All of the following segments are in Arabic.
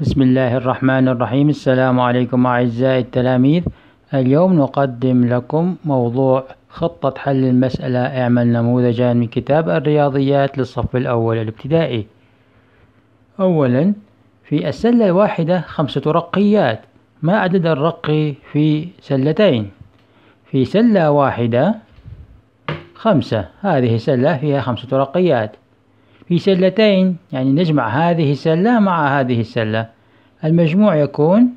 بسم الله الرحمن الرحيم السلام عليكم أعزائي التلاميذ اليوم نقدم لكم موضوع خطة حل المسألة اعمل نموذجا من كتاب الرياضيات للصف الأول الابتدائي أولا في السلة الواحدة خمسة رقيات ما عدد الرقي في سلتين في سلة واحدة خمسة هذه سلة فيها خمسة رقيات في سلتين يعني نجمع هذه السلة مع هذه السلة المجموع يكون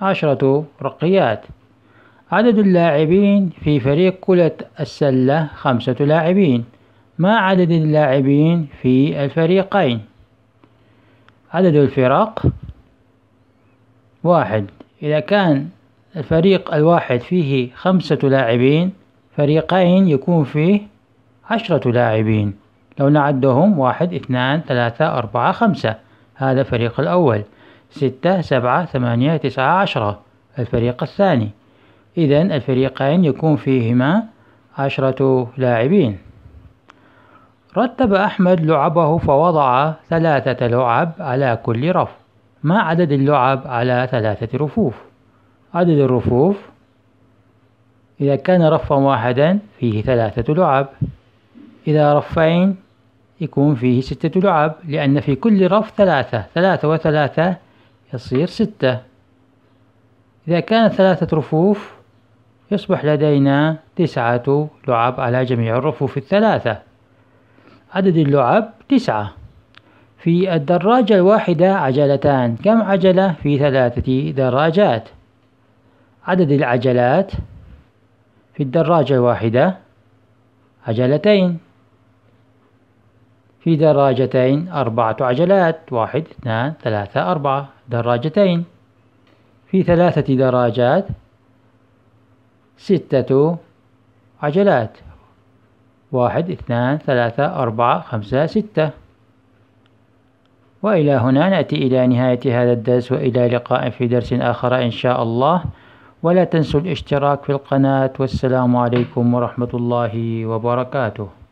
عشرة رقيات عدد اللاعبين في فريق كرة السلة خمسة لاعبين ما عدد اللاعبين في الفريقين عدد الفرق واحد إذا كان الفريق الواحد فيه خمسة لاعبين فريقين يكون فيه عشرة لاعبين لو نعدهم واحد اثنان ثلاثة أربعة خمسة هذا الفريق الأول ستة سبعة ثمانية تسعة عشرة الفريق الثاني إذا الفريقين يكون فيهما عشرة لاعبين رتب أحمد لعبه فوضع ثلاثة لعب على كل رف ما عدد اللعب على ثلاثة رفوف عدد الرفوف إذا كان رفا واحدا فيه ثلاثة لعب إذا رفين يكون فيه ستة لعب لأن في كل رف ثلاثة ثلاثة وثلاثة يصير ستة إذا كانت ثلاثة رفوف يصبح لدينا تسعة لعب على جميع الرفوف الثلاثة عدد اللعب تسعة في الدراجة الواحدة عجلتان كم عجلة في ثلاثة دراجات عدد العجلات في الدراجة الواحدة عجلتين في دراجتين أربعة عجلات واحد اثنان ثلاثة أربعة دراجتين في ثلاثة دراجات ستة عجلات واحد اثنان ثلاثة أربعة خمسة ستة وإلى هنا نأتي إلى نهاية هذا الدرس وإلى لقاء في درس آخر إن شاء الله ولا تنسوا الاشتراك في القناة والسلام عليكم ورحمة الله وبركاته